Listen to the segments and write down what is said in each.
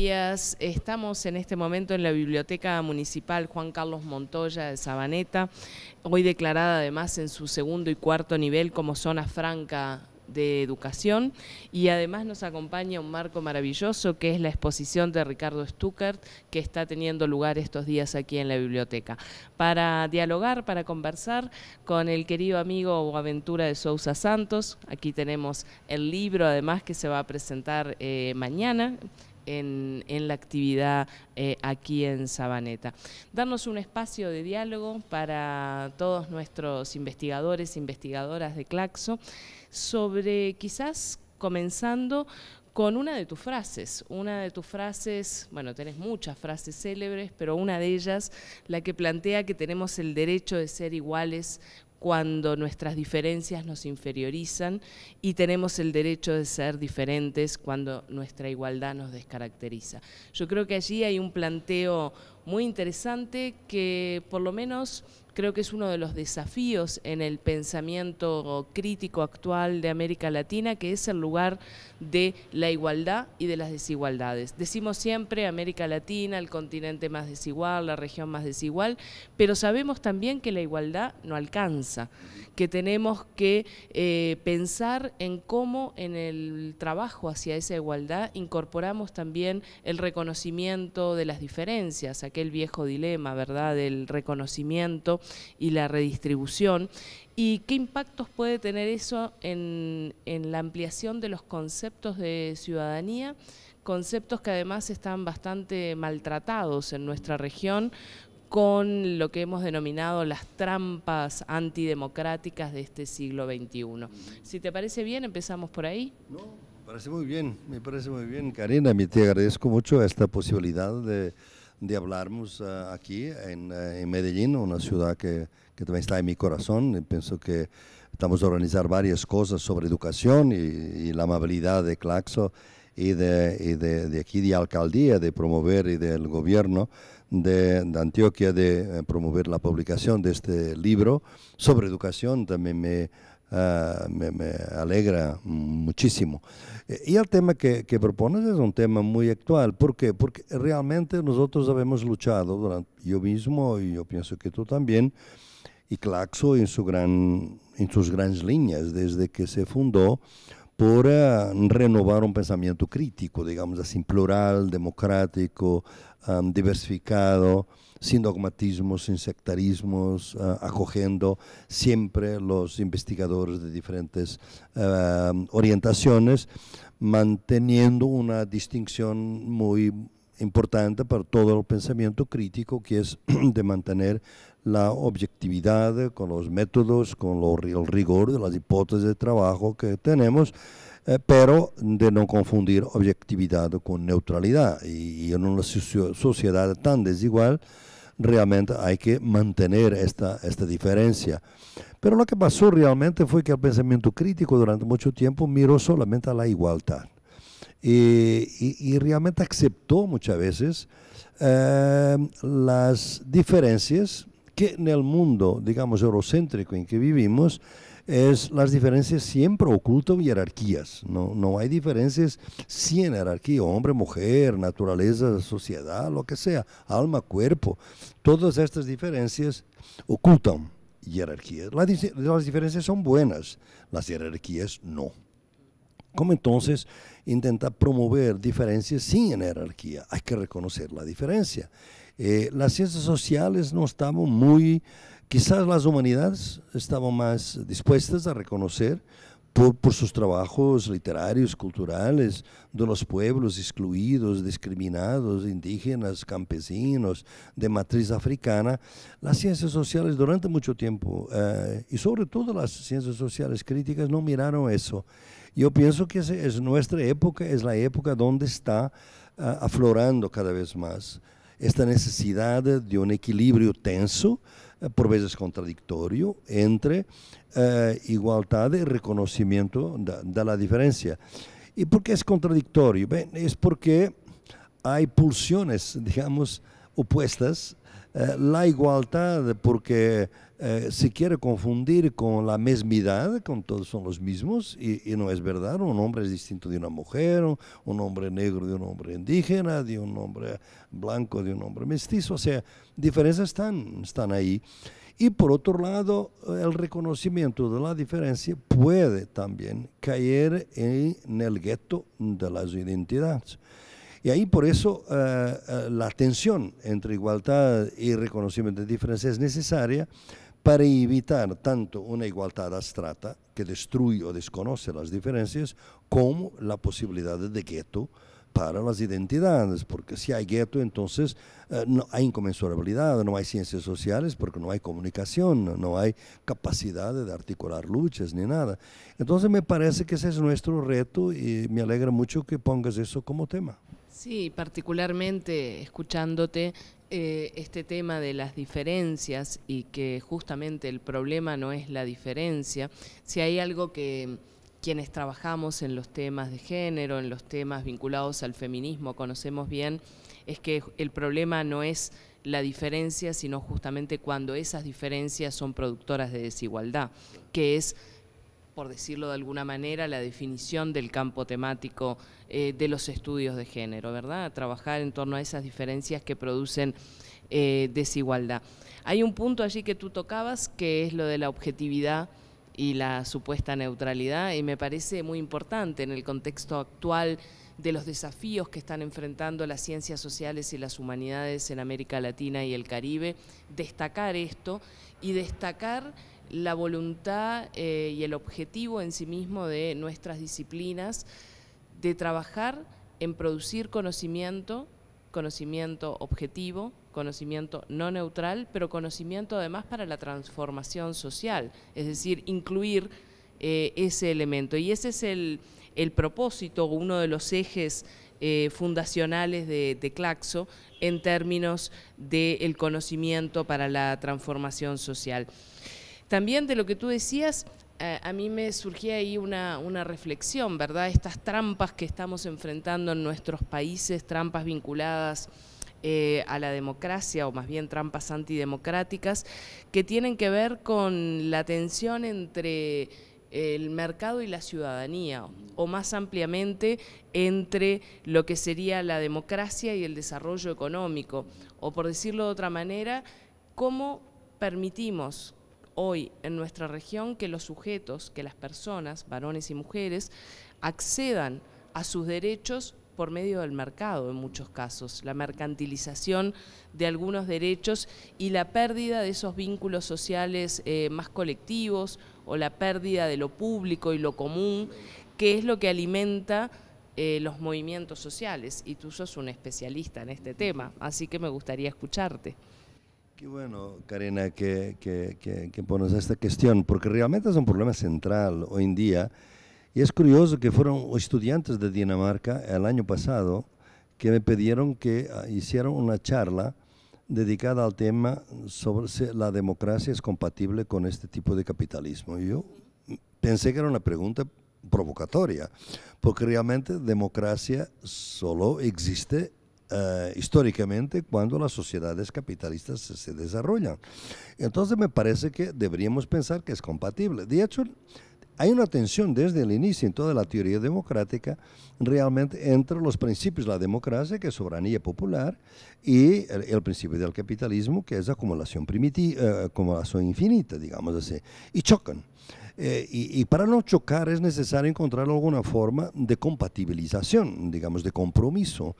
días, Estamos en este momento en la Biblioteca Municipal Juan Carlos Montoya de Sabaneta, hoy declarada además en su segundo y cuarto nivel como zona franca de educación y además nos acompaña un marco maravilloso que es la exposición de Ricardo Stuckert que está teniendo lugar estos días aquí en la biblioteca. Para dialogar, para conversar con el querido amigo aventura de Sousa Santos, aquí tenemos el libro además que se va a presentar eh, mañana en, la actividad eh, aquí en Sabaneta. Darnos un espacio de diálogo para todos nuestros investigadores, e investigadoras de Claxo, sobre quizás comenzando con una de tus frases, una de tus frases, bueno, tenés muchas frases célebres, pero una de ellas, la que plantea que tenemos el derecho de ser iguales cuando nuestras diferencias nos inferiorizan y tenemos el derecho de ser diferentes cuando nuestra igualdad nos descaracteriza. Yo creo que allí hay un planteo muy interesante que por lo menos Creo que es uno de los desafíos en el pensamiento crítico actual de América Latina, que es el lugar de la igualdad y de las desigualdades. Decimos siempre América Latina, el continente más desigual, la región más desigual, pero sabemos también que la igualdad no alcanza, que tenemos que eh, pensar en cómo en el trabajo hacia esa igualdad incorporamos también el reconocimiento de las diferencias, aquel viejo dilema, ¿verdad?, del reconocimiento y la redistribución. ¿Y qué impactos puede tener eso en, la ampliación de los conceptos de ciudadanía? Conceptos que además están bastante maltratados en nuestra región con lo que hemos denominado las trampas antidemocráticas de este siglo XXI. Si te parece bien, empezamos por ahí. No, me parece muy bien, me parece muy bien, Karina. Te agradezco mucho esta posibilidad de de hablarnos ah, aquí eh, en, Medellín, una ciudad que, que, también está en mi corazón. pienso que estamos a organizar varias cosas sobre educación y, la amabilidad de Claxo y, de, y de, de, aquí de alcaldía, de promover y del gobierno de, de, Antioquia de eh, promover la publicación de este libro sobre educación. También me Ah, me, alegra muchísimo. Eh, y el tema que, que, propones es un tema muy actual. ¿Por qué? Porque realmente nosotros habíamos luchado, durante, yo mismo y yo pienso que tú también, y Claxo en, su gran, en sus grandes líneas desde que se fundó, por renovar un pensamiento crítico, digamos así, plural, democrático, diversificado, sin dogmatismos, sin sectarismos, ah, acogiendo siempre los investigadores de diferentes ah, orientaciones, manteniendo una distinción muy importante para todo el pensamiento crítico, que es de mantener la objetividad, con los métodos, con el rigor de las hipótesis de trabajo que tenemos, eh, pero de no confundir objetividad con neutralidad. Y, en una sociedad tan desigual, realmente hay que mantener esta, esta diferencia. Pero lo que pasó realmente fue que el pensamiento crítico durante mucho tiempo miró solamente a la igualdad. Y, realmente aceptó muchas veces eh, las diferencias que en el mundo, digamos, eurocéntrico en que vivimos, es las diferencias siempre ocultan jerarquías, no, no hay diferencias sin jerarquía, hombre, mujer, naturaleza, sociedad, lo que sea, alma, cuerpo, todas estas diferencias ocultan jerarquías. Las, las diferencias son buenas, las jerarquías no. ¿Cómo entonces intentar promover diferencias sin jerarquía? Hay que reconocer la diferencia eh, las ciencias sociales no estaban muy, quizás las humanidades estaban más dispuestas a reconocer por, sus trabajos literarios, culturales, de los pueblos excluidos, discriminados, indígenas, campesinos, de matriz africana, las ciencias sociales durante mucho tiempo, eh, y sobre todo las ciencias sociales críticas, no miraron eso. Yo pienso que es, es nuestra época, es la época donde está eh, aflorando cada vez más esta necesidad de un equilibrio tenso, eh, por veces contradictorio, entre eh, igualdad y reconocimiento de, la diferencia. ¿Y por qué es contradictorio? es porque hay pulsiones, digamos, opuestas. Eh, la igualdad porque eh, se quiere confundir con la mesmidad, con todos son los mismos, y, no es verdad, un hombre es distinto de una mujer, un, hombre negro de un hombre indígena, de un hombre blanco de un hombre mestizo, o sea, diferencias están, están ahí. Y por otro lado, el reconocimiento de la diferencia puede también caer en el gueto de las identidades. Y ahí por eso eh, eh, la tensión entre igualdad y reconocimiento de diferencia es necesaria para evitar tanto una igualdad abstrata que destruye o desconoce las diferencias, como la posibilidad de gueto para las identidades, porque si hay gueto, entonces eh, no hay inconmensurabilidad, no hay ciencias sociales, porque no hay comunicación, no hay capacidad de articular luchas ni nada. Entonces me parece que ese es nuestro reto y me alegra mucho que pongas eso como tema. Sí, particularmente escuchándote, eh, este tema de las diferencias y que justamente el problema no es la diferencia, si hay algo que quienes trabajamos en los temas de género, en los temas vinculados al feminismo, conocemos bien, es que el problema no es la diferencia, sino justamente cuando esas diferencias son productoras de desigualdad, que es por decirlo de alguna manera, la definición del campo temático eh, de los estudios de género, ¿verdad? trabajar en torno a esas diferencias que producen eh, desigualdad. Hay un punto allí que tú tocabas, que es lo de la objetividad y la supuesta neutralidad, y me parece muy importante en el contexto actual de los desafíos que están enfrentando las ciencias sociales y las humanidades en América Latina y el Caribe, destacar esto y destacar la voluntad eh, y el objetivo en sí mismo de nuestras disciplinas de trabajar en producir conocimiento, conocimiento objetivo, conocimiento no neutral, pero conocimiento además para la transformación social, es decir, incluir eh, ese elemento. Y ese es el, el propósito, uno de los ejes eh, fundacionales de, Claxo en términos del conocimiento para la transformación social. También de lo que tú decías, eh, a mí me surgía ahí una, reflexión, ¿verdad? Estas trampas que estamos enfrentando en nuestros países, trampas vinculadas eh, a la democracia, o más bien trampas antidemocráticas, que tienen que ver con la tensión entre el mercado y la ciudadanía, o más ampliamente entre lo que sería la democracia y el desarrollo económico, o por decirlo de otra manera, cómo permitimos hoy en nuestra región que los sujetos, que las personas, varones y mujeres, accedan a sus derechos por medio del mercado en muchos casos, la mercantilización de algunos derechos y la pérdida de esos vínculos sociales eh, más colectivos o la pérdida de lo público y lo común, que es lo que alimenta eh, los movimientos sociales. Y tú sos un especialista en este tema, así que me gustaría escucharte. Qué bueno, Karina, que, que, que, pones esta cuestión, porque realmente es un problema central hoy en día. Y es curioso que fueron estudiantes de Dinamarca el año pasado que me pidieron que ah, hicieran una charla dedicada al tema sobre si la democracia es compatible con este tipo de capitalismo. yo pensé que era una pregunta provocatoria, porque realmente democracia solo existe eh, históricamente cuando las sociedades capitalistas se, desarrollan. Entonces me parece que deberíamos pensar que es compatible. De hecho, hay una tensión desde el inicio en toda la teoría democrática realmente entre los principios de la democracia, que es soberanía popular, y el, principio del capitalismo, que es acumulación, primitiva, eh, acumulación infinita, digamos así, y chocan. Eh, y, para no chocar es necesario encontrar alguna forma de compatibilización, digamos, de compromiso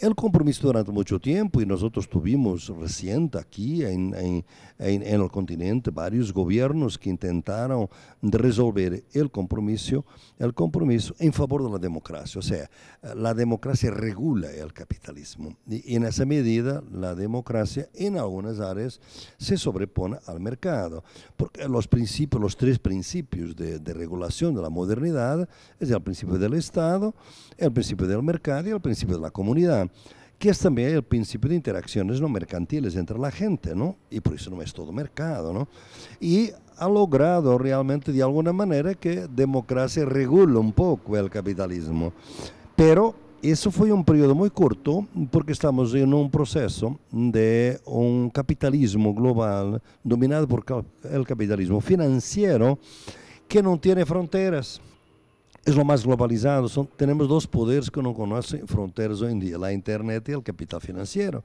el compromiso durante mucho tiempo y nosotros tuvimos reciente aquí en, el continente varios gobiernos que intentaron resolver el compromiso, el compromiso en favor de la democracia. O sea, la democracia regula el capitalismo y en esa medida la democracia en algunas áreas se sobrepone al mercado. Porque los, principios, los tres principios de, de regulación de la modernidad es el principio del Estado, el principio del mercado y el principio de la comunidad que es también el principio de interacciones no mercantiles entre la gente, ¿no? Y por eso no es todo mercado, ¿no? Y ha logrado realmente de alguna manera que democracia regule un poco el capitalismo. Pero eso fue un periodo muy corto porque estamos en un proceso de un capitalismo global dominado por el capitalismo financiero que no tiene fronteras es lo más globalizado. Son, tenemos dos poderes que no conocen fronteras hoy en día, la Internet y el capital financiero.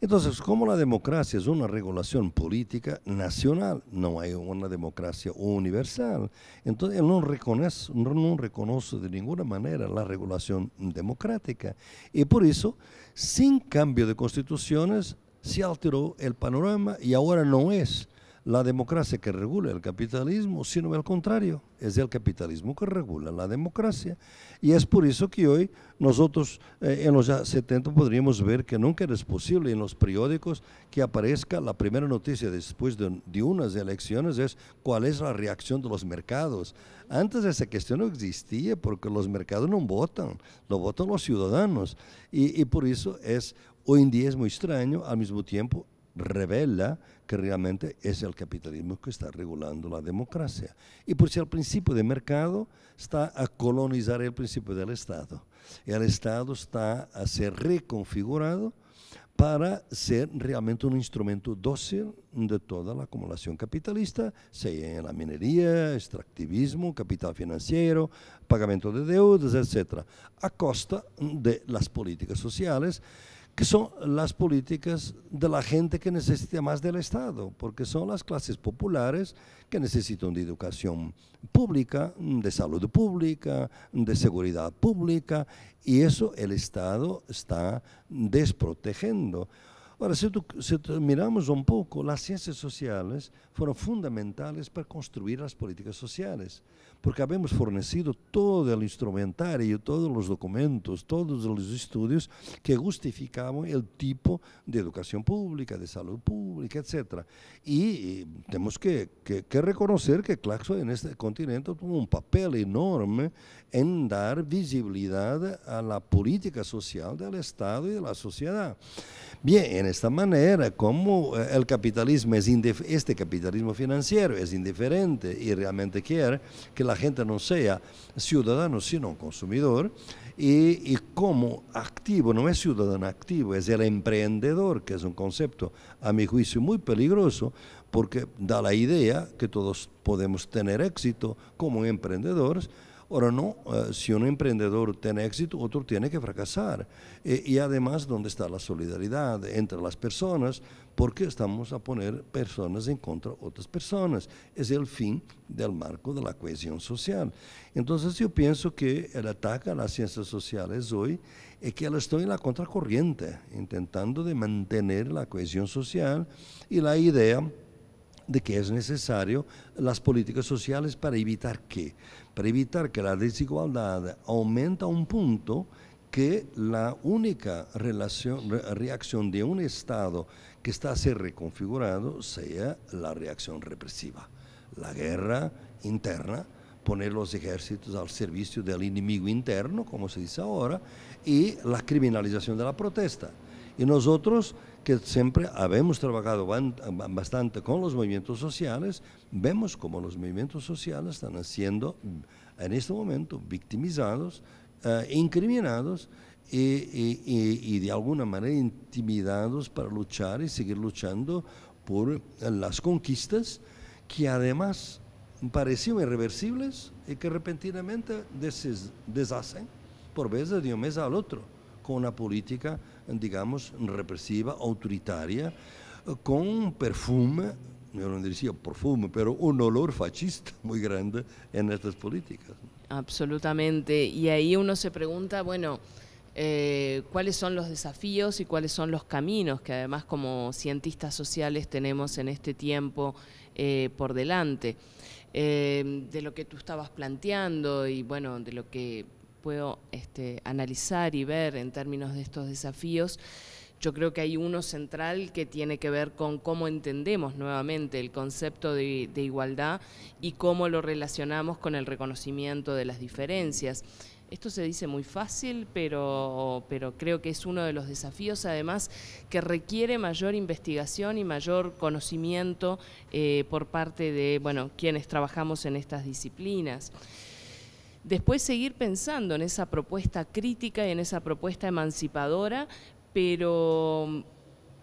Entonces, como la democracia es una regulación política nacional, no hay una democracia universal, entonces no reconoce, no reconoce de ninguna manera la regulación democrática. Y por eso, sin cambio de constituciones, se alteró el panorama y ahora no es la democracia que regula el capitalismo, sino al contrario, es el capitalismo que regula la democracia. Y es por eso que hoy nosotros eh, en los 70 podríamos ver que nunca es posible en los periódicos que aparezca la primera noticia después de, unas elecciones, es cuál es la reacción de los mercados. Antes esa cuestión no existía porque los mercados no votan, lo votan los ciudadanos. Y, por eso es, hoy en día es muy extraño, al mismo tiempo revela que realmente es el capitalismo que está regulando la democracia. Y por si el principio de mercado está a colonizar el principio del Estado. El Estado está a ser reconfigurado para ser realmente un instrumento dócil de toda la acumulación capitalista, sea en la minería, extractivismo, capital financiero, pagamento de deudas, etc., a costa de las políticas sociales que son las políticas de la gente que necesita más del Estado, porque son las clases populares que necesitan de educación pública, de salud pública, de seguridad pública, y eso el Estado está desprotegiendo. Ahora, si, miramos un poco, las ciencias sociales fueron fundamentales para construir las políticas sociales, porque habíamos fornecido todo el instrumentario, todos los documentos, todos los estudios que justificaban el tipo de educación pública, de salud pública, etc. Y, tenemos que, reconocer que Claxo en este continente tuvo un papel enorme en dar visibilidad a la política social del Estado y de la sociedad. Bien, en esta manera, como eh, el capitalismo es este capitalismo financiero es indiferente y realmente quiere que la gente no sea ciudadano sino consumidor, y, y, como activo, no es ciudadano activo, es el emprendedor, que es un concepto a mi juicio muy peligroso, porque da la idea que todos podemos tener éxito como emprendedores, Ahora no, eh, si un emprendedor tiene éxito, otro tiene que fracasar. Eh, y además, ¿dónde está la solidaridad entre las personas? Porque estamos a poner personas en contra de otras personas. Es el fin del marco de la cohesión social. Entonces yo pienso que el ataque a las ciencias sociales hoy es que estoy en la contracorriente, intentando de mantener la cohesión social y la idea de que es necesario las políticas sociales para evitar que, para evitar que la desigualdad aumenta a un punto que la única relación, reacción de un Estado que está a ser reconfigurado sea la reacción represiva, la guerra interna, poner los ejércitos al servicio del enemigo interno, como se dice ahora, y la criminalización de la protesta. Y nosotros que siempre habemos trabajado bastante con los movimientos sociales, vemos como los movimientos sociales están siendo en este momento victimizados, eh, incriminados y, de alguna manera intimidados para luchar y seguir luchando por las conquistas que además parecían irreversibles y que repentinamente deshacen por veces de un mes al otro con una política digamos, represiva, autoritaria, con un perfume, yo no diría perfume, pero un olor fascista muy grande en estas políticas. Absolutamente. Y ahí uno se pregunta, bueno, eh, cuáles son los desafíos y cuáles son los caminos que además como cientistas sociales tenemos en este tiempo eh, por delante. Eh, de lo que tú estabas planteando y bueno, de lo que puedo este, analizar y ver en términos de estos desafíos. Yo creo que hay uno central que tiene que ver con cómo entendemos nuevamente el concepto de, igualdad y cómo lo relacionamos con el reconocimiento de las diferencias. Esto se dice muy fácil, pero, creo que es uno de los desafíos, además, que requiere mayor investigación y mayor conocimiento eh, por parte de bueno, quienes trabajamos en estas disciplinas después seguir pensando en esa propuesta crítica y en esa propuesta emancipadora, pero mm,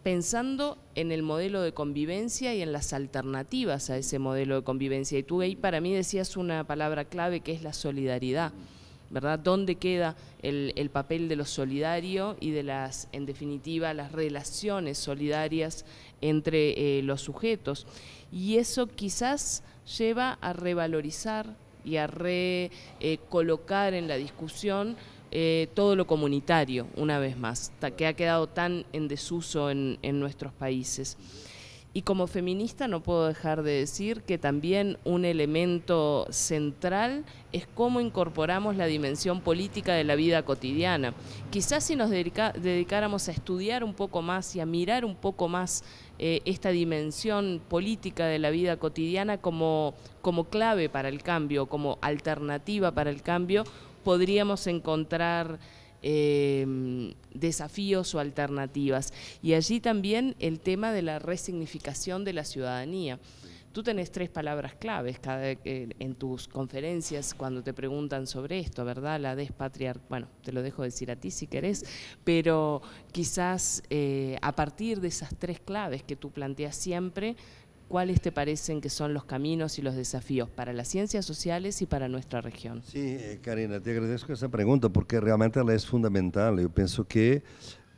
pensando en el modelo de convivencia y en las alternativas a ese modelo de convivencia. Y tú ahí para mí decías una palabra clave que es la solidaridad, ¿verdad? ¿Dónde queda el, papel de lo solidario y de las, en definitiva, las relaciones solidarias entre eh, los sujetos? Y eso quizás lleva a revalorizar y a recolocar eh, en la discusión eh, todo lo comunitario, una vez más, que ha quedado tan en desuso en nuestros países. Y como feminista no puedo dejar de decir que también un elemento central es cómo incorporamos la dimensión política de la vida cotidiana. Quizás si nos dedicáramos a estudiar un poco más y a mirar un poco más eh, esta dimensión política de la vida cotidiana como, como clave para el cambio, como alternativa para el cambio, podríamos encontrar... Em, desafíos o alternativas. Y allí también el tema de la resignificación de la ciudadanía. Tú tenés tres palabras claves cada, eh, en tus conferencias cuando te preguntan sobre esto, ¿verdad? La despatriar, bueno, te lo dejo decir a ti si querés, pero quizás eh, a partir de esas tres claves que tú planteas siempre, cuáles te parecen que son los caminos y los desafíos para las ciencias sociales y para nuestra región. Sí, eh, Karina, te agradezco esa pregunta porque realmente es fundamental. Yo pienso que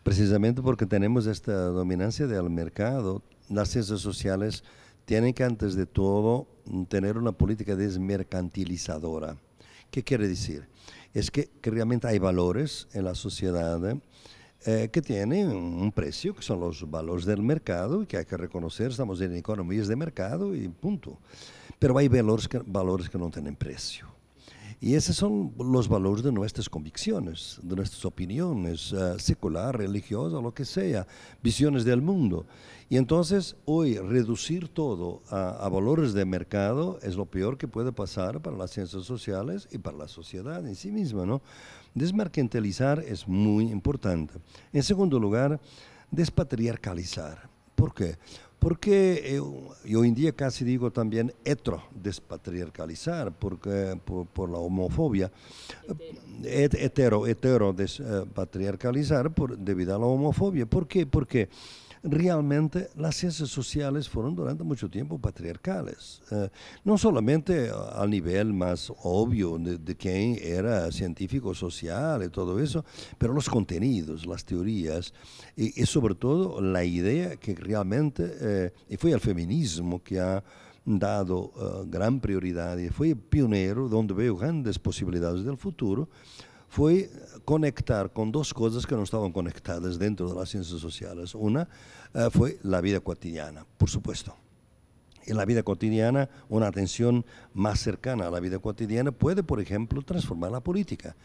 precisamente porque tenemos esta dominancia del mercado, las ciencias sociales tienen que antes de todo tener una política desmercantilizadora. ¿Qué quiere decir? Es que, realmente hay valores en la sociedad. Eh, que tienen un precio, que son los valores del mercado, que hay que reconocer, estamos en economías de mercado y punto. Pero hay valores que, valores que no tienen precio. Y esos son los valores de nuestras convicciones, de nuestras opiniones, eh, secular, religiosa, lo que sea, visiones del mundo. Y entonces hoy reducir todo a, a, valores de mercado es lo peor que puede pasar para las ciencias sociales y para la sociedad en sí misma, ¿no? Desmercantilizar es muy importante. En segundo lugar, despatriarcalizar. ¿Por qué? Porque eh, yo, hoy en día casi digo también hetero despatriarcalizar porque, por, la homofobia. Eh, hetero, hetero, despatriarcalizar por, debido a la homofobia. ¿Por qué? Porque realmente las ciencias sociales fueron durante mucho tiempo patriarcales. Eh, no solamente al nivel más obvio de, quién era científico social y todo eso, pero los contenidos, las teorías y, sobre todo la idea que realmente, eh, y fue el feminismo que ha dado eh, gran prioridad y fue pionero donde veo grandes posibilidades del futuro, fue conectar con dos cosas que no estaban conectadas dentro de las ciencias sociales. Una eh, fue la vida cotidiana, por supuesto. En la vida cotidiana, una atención más cercana a la vida cotidiana puede, por ejemplo, transformar la política.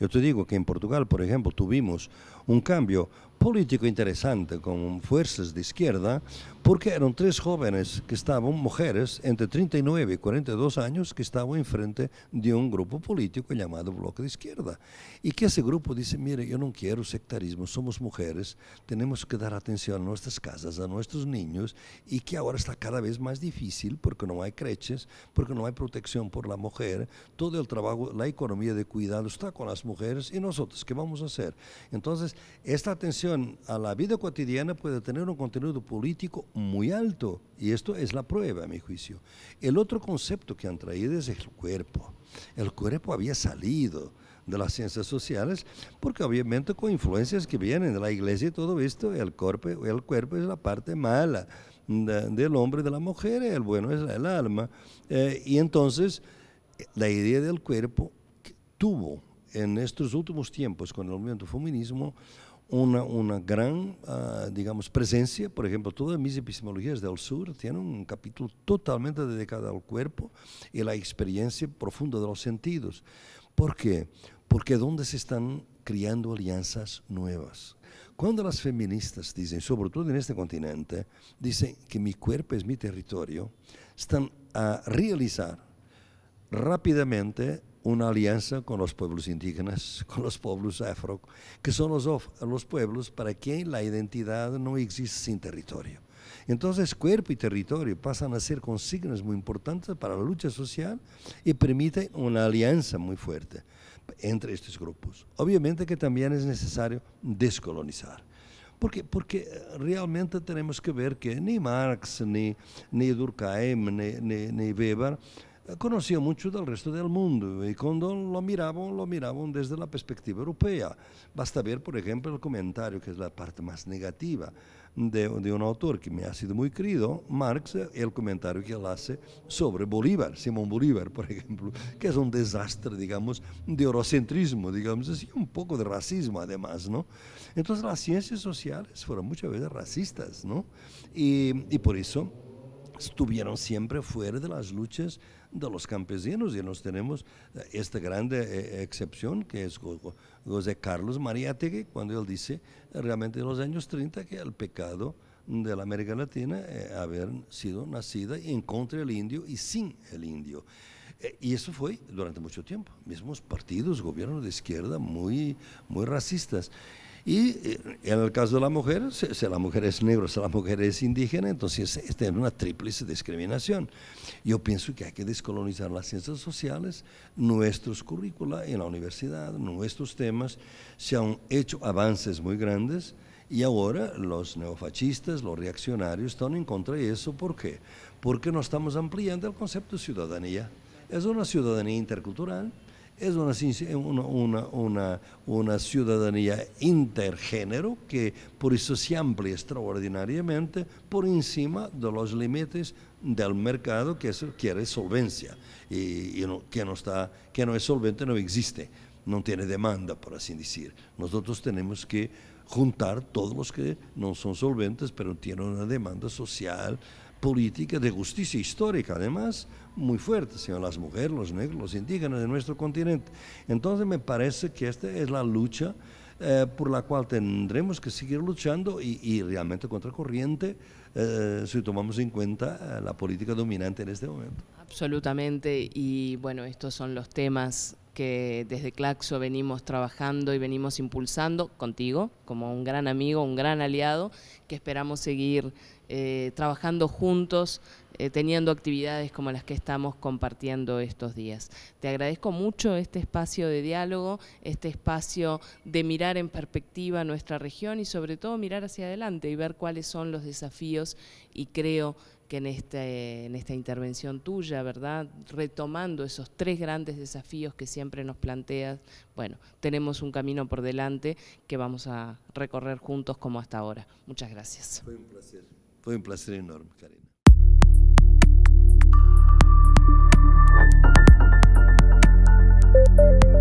Yo te digo que en Portugal, por ejemplo, tuvimos un cambio político interesante con fuerzas de izquierda, porque eran tres jóvenes que estaban, mujeres, entre 39 y 42 años, que estaban enfrente de un grupo político llamado Bloque de Izquierda. Y que ese grupo dice, mire, yo no quiero sectarismo, somos mujeres, tenemos que dar atención a nuestras casas, a nuestros niños, y que ahora está cada vez más difícil porque no hay creches, porque no hay protección por la mujer, todo el trabajo, la economía de cuidado está con las mujeres y nosotros, ¿qué vamos a hacer? Entonces, esta atención a la vida cotidiana puede tener un contenido político muy alto. Y esto es la prueba, a mi juicio. El otro concepto que han traído es el cuerpo. El cuerpo había salido de las ciencias sociales, porque obviamente con influencias que vienen de la iglesia y todo esto, el cuerpo, el cuerpo es la parte mala del hombre y de la mujer, el bueno es el alma. Eh, y entonces la idea del cuerpo tuvo en estos últimos tiempos con el movimiento feminismo una, una gran, ah, digamos, presencia. Por ejemplo, todas mis epistemologías del sur tienen un capítulo totalmente dedicado al cuerpo y la experiencia profunda de los sentidos. ¿Por qué? Porque donde se están creando alianzas nuevas. Cuando las feministas dicen, sobre todo en este continente, dicen que mi cuerpo es mi territorio, están a realizar rápidamente una alianza con los pueblos indígenas, con los pueblos afro, que son los, los pueblos para quien la identidad no existe sin territorio. Entonces, cuerpo y territorio pasan a ser consignas muy importantes para la lucha social y permiten una alianza muy fuerte entre estos grupos. Obviamente que también es necesario descolonizar. Porque, porque eh, realmente tenemos que ver que ni Marx, ni, ni Durkheim, ni, ni Weber conocía mucho del resto del mundo y cuando lo miraban, lo miraban desde la perspectiva europea. Basta ver, por ejemplo, el comentario, que es la parte más negativa de, un autor que me ha sido muy querido, Marx, el comentario que él hace sobre Bolívar, Simón Bolívar, por ejemplo, que es un desastre, digamos, de eurocentrismo, digamos así, un poco de racismo además, ¿no? Entonces las ciencias sociales fueron muchas veces racistas, ¿no? y, y por eso estuvieron siempre fuera de las luchas de los campesinos y nos tenemos eh, esta grande eh, eh, excepción que es José Carlos Mariátegui cuando él dice realmente en los años 30 que el pecado de la América Latina eh, haber sido nacida en contra del indio y sin el indio. y eso fue durante mucho tiempo, mismos partidos, gobiernos de izquierda muy, muy racistas. Y eh, en el caso de la mujer, si, la mujer es negra, si la mujer es indígena, entonces es este, una tríplice discriminación. Yo pienso que hay que descolonizar las ciencias sociales, nuestros currícula en la universidad, nuestros temas, se han hecho avances muy grandes. Y ahora los neofascistas, los reaccionarios están en contra de eso. ¿Por qué? Porque no estamos ampliando el concepto de ciudadanía. Es una ciudadanía intercultural, es una, una, una, ciudadanía intergénero que por eso se amplia extraordinariamente por encima de los límites del mercado que eso quiere solvencia y, que, no está, que no es solvente no existe, no tiene demanda, por así decir. Nosotros tenemos que juntar todos los que no son solventes pero tienen una demanda social, política de justicia histórica, además, muy fuerte, sino las mujeres, los negros, los indígenas de nuestro continente. Entonces me parece que esta es la lucha eh, por la cual tendremos que seguir luchando y, realmente contracorriente eh, si tomamos en cuenta eh, la política dominante en este momento. Absolutamente, y bueno, estos son los temas que desde Claxo venimos trabajando y venimos impulsando contigo, como un gran amigo, un gran aliado, que esperamos seguir eh, trabajando juntos, eh, teniendo actividades como las que estamos compartiendo estos días. Te agradezco mucho este espacio de diálogo, este espacio de mirar en perspectiva nuestra región y sobre todo mirar hacia adelante y ver cuáles son los desafíos y creo que en, este, esta intervención tuya, ¿verdad? Retomando esos tres grandes desafíos que siempre nos planteas, bueno, tenemos un camino por delante que vamos a recorrer juntos como hasta ahora. Muchas gracias. Foi um prazer enorme, Karina. thank you